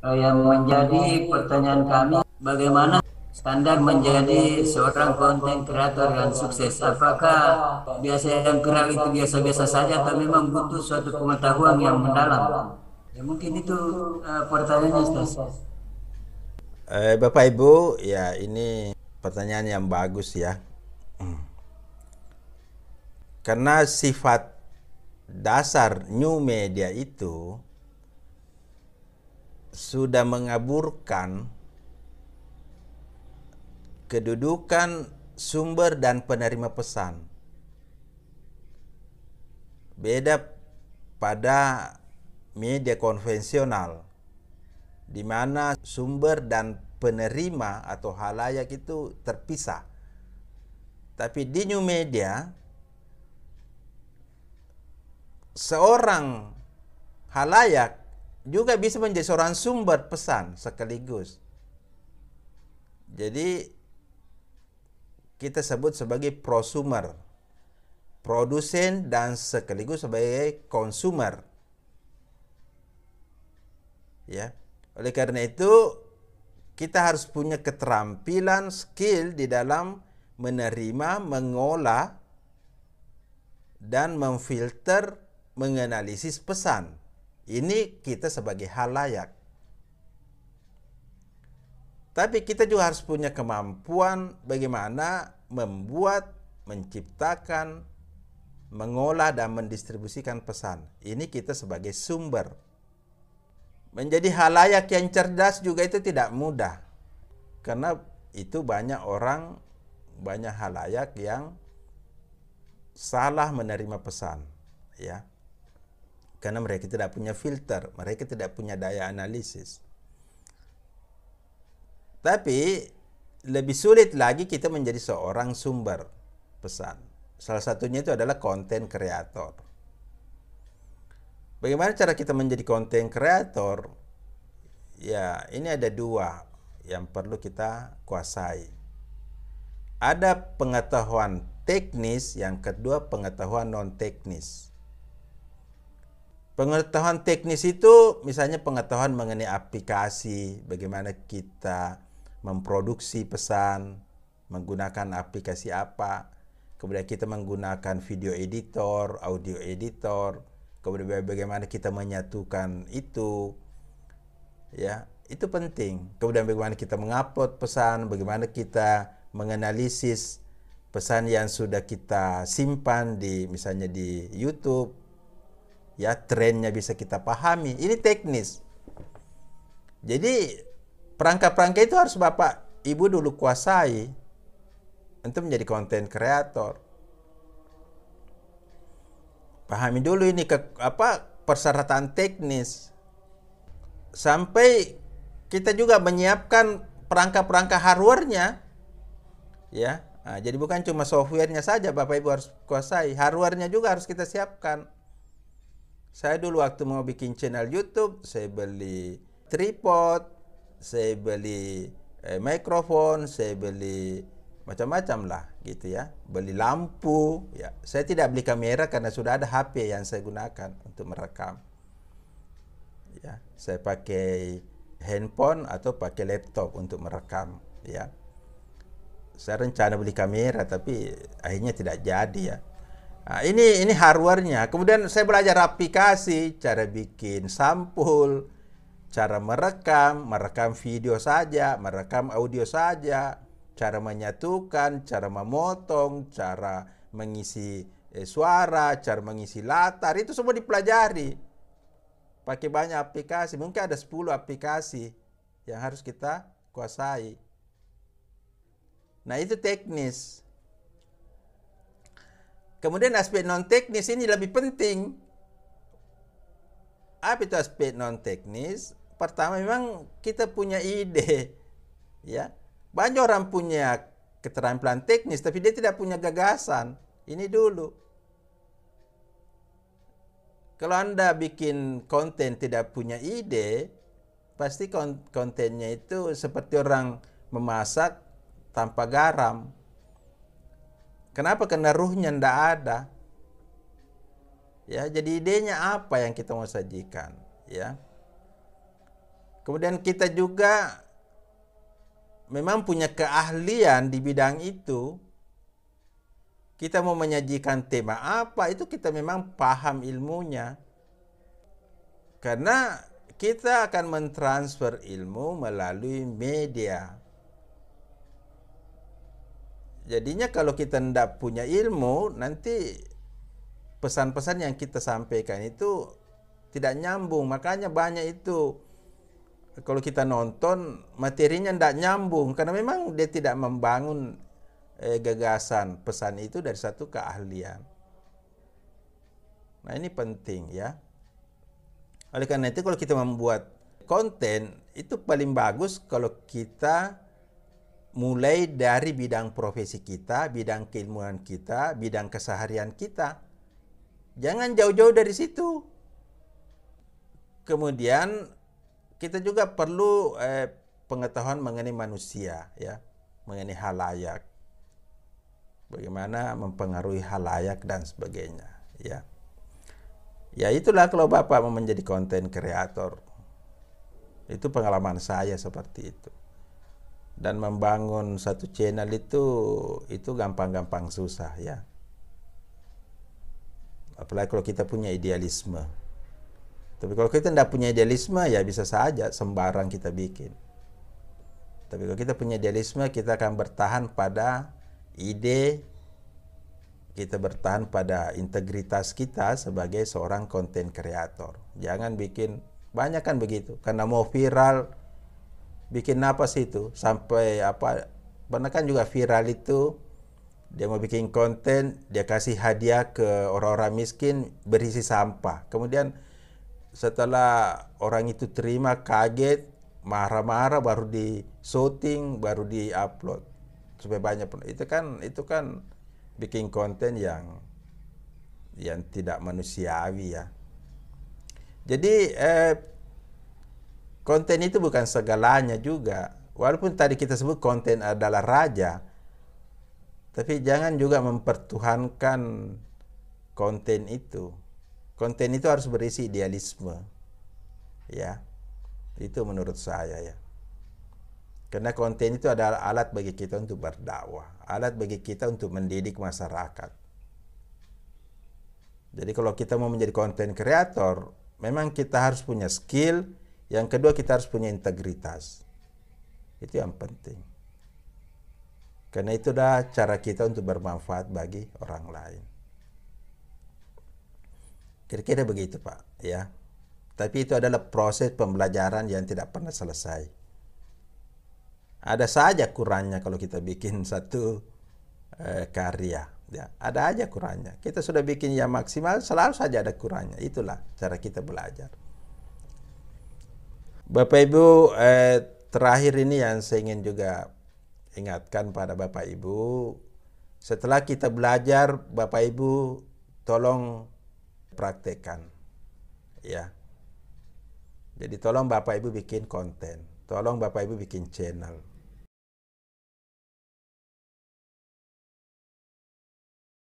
yang menjadi pertanyaan kami bagaimana standar menjadi seorang konten kreator dan sukses apakah biasa yang kerap itu biasa-biasa saja atau memang butuh suatu pengetahuan yang mendalam ya mungkin itu uh, pertanyaannya Ustaz eh, Bapak Ibu ya ini pertanyaan yang bagus ya hmm. karena sifat dasar new media itu sudah mengaburkan kedudukan sumber dan penerima pesan. Beda pada media konvensional di mana sumber dan penerima atau halayak itu terpisah. Tapi di new media seorang halayak juga bisa menjadi seorang sumber pesan sekaligus. Jadi kita sebut sebagai prosumer, produsen dan sekaligus sebagai konsumer. Ya. Oleh karena itu kita harus punya keterampilan skill di dalam menerima, mengolah dan memfilter, menganalisis pesan ini kita sebagai halayak. Tapi kita juga harus punya kemampuan bagaimana membuat, menciptakan, mengolah dan mendistribusikan pesan. Ini kita sebagai sumber. Menjadi halayak yang cerdas juga itu tidak mudah. Karena itu banyak orang, banyak halayak yang salah menerima pesan, ya karena mereka tidak punya filter, mereka tidak punya daya analisis. Tapi lebih sulit lagi kita menjadi seorang sumber pesan. Salah satunya itu adalah konten kreator. Bagaimana cara kita menjadi konten kreator? Ya, ini ada dua yang perlu kita kuasai. Ada pengetahuan teknis, yang kedua pengetahuan non teknis. Pengetahuan teknis itu misalnya pengetahuan mengenai aplikasi, bagaimana kita memproduksi pesan, menggunakan aplikasi apa, kemudian kita menggunakan video editor, audio editor, kemudian bagaimana kita menyatukan itu. Ya, itu penting. Kemudian bagaimana kita mengupload pesan, bagaimana kita menganalisis pesan yang sudah kita simpan di misalnya di YouTube ya trennya bisa kita pahami ini teknis jadi perangkat-perangkat itu harus bapak ibu dulu kuasai untuk menjadi konten kreator pahami dulu ini ke, apa persyaratan teknis sampai kita juga menyiapkan perangkat-perangkat hardwarenya ya nah, jadi bukan cuma softwarenya saja bapak ibu harus kuasai hardwarenya juga harus kita siapkan saya dulu waktu mau bikin channel YouTube, saya beli tripod, saya beli eh, mikrofon, saya beli macam-macam lah gitu ya. Beli lampu, ya. Saya tidak beli kamera karena sudah ada HP yang saya gunakan untuk merekam. Ya, saya pakai handphone atau pakai laptop untuk merekam, ya. Saya rencana beli kamera tapi akhirnya tidak jadi ya Nah, ini ini hardwarenya. Kemudian saya belajar aplikasi, cara bikin sampul, cara merekam, merekam video saja, merekam audio saja, cara menyatukan, cara memotong, cara mengisi eh, suara, cara mengisi latar, itu semua dipelajari. Pakai banyak aplikasi, mungkin ada 10 aplikasi yang harus kita kuasai. Nah, itu teknis. Kemudian aspek non teknis ini lebih penting. Apa itu aspek non teknis? Pertama memang kita punya ide. Ya. Banyak orang punya keterampilan teknis tapi dia tidak punya gagasan. Ini dulu. Kalau Anda bikin konten tidak punya ide, pasti kontennya itu seperti orang memasak tanpa garam. Kenapa? Karena ruhnya ndak ada. Ya, jadi idenya apa yang kita mau sajikan, ya. Kemudian kita juga memang punya keahlian di bidang itu. Kita mau menyajikan tema apa itu kita memang paham ilmunya. Karena kita akan mentransfer ilmu melalui media. Jadinya kalau kita tidak punya ilmu, nanti pesan-pesan yang kita sampaikan itu tidak nyambung. Makanya banyak itu kalau kita nonton materinya tidak nyambung karena memang dia tidak membangun eh, gagasan pesan itu dari satu keahlian. Nah ini penting ya. Oleh karena itu kalau kita membuat konten itu paling bagus kalau kita mulai dari bidang profesi kita, bidang keilmuan kita, bidang keseharian kita. Jangan jauh-jauh dari situ. Kemudian kita juga perlu eh, pengetahuan mengenai manusia, ya, mengenai halayak, bagaimana mempengaruhi halayak dan sebagainya, ya. Ya itulah kalau Bapak mau menjadi konten kreator. Itu pengalaman saya seperti itu dan membangun satu channel itu itu gampang-gampang susah ya apalagi kalau kita punya idealisme tapi kalau kita tidak punya idealisme ya bisa saja sembarang kita bikin tapi kalau kita punya idealisme kita akan bertahan pada ide kita bertahan pada integritas kita sebagai seorang konten kreator jangan bikin banyak kan begitu karena mau viral bikin napas itu sampai apa pernah kan juga viral itu dia mau bikin konten dia kasih hadiah ke orang-orang miskin berisi sampah kemudian setelah orang itu terima kaget marah-marah baru di shooting baru di upload supaya banyak pun itu kan itu kan bikin konten yang yang tidak manusiawi ya jadi eh, konten itu bukan segalanya juga. Walaupun tadi kita sebut konten adalah raja, tapi jangan juga mempertuhankan konten itu. Konten itu harus berisi idealisme. Ya. Itu menurut saya ya. Karena konten itu adalah alat bagi kita untuk berdakwah, alat bagi kita untuk mendidik masyarakat. Jadi kalau kita mau menjadi konten kreator, memang kita harus punya skill yang kedua kita harus punya integritas. Itu yang penting. Karena itu dah cara kita untuk bermanfaat bagi orang lain. Kira-kira begitu Pak, ya. Tapi itu adalah proses pembelajaran yang tidak pernah selesai. Ada saja kurangnya kalau kita bikin satu eh, karya, ya. Ada aja kurangnya. Kita sudah bikin yang maksimal, selalu saja ada kurangnya. Itulah cara kita belajar. Bapak Ibu, eh, terakhir ini yang saya ingin juga ingatkan pada Bapak Ibu, setelah kita belajar, Bapak Ibu tolong praktekkan. Ya. Jadi tolong Bapak Ibu bikin konten, tolong Bapak Ibu bikin channel.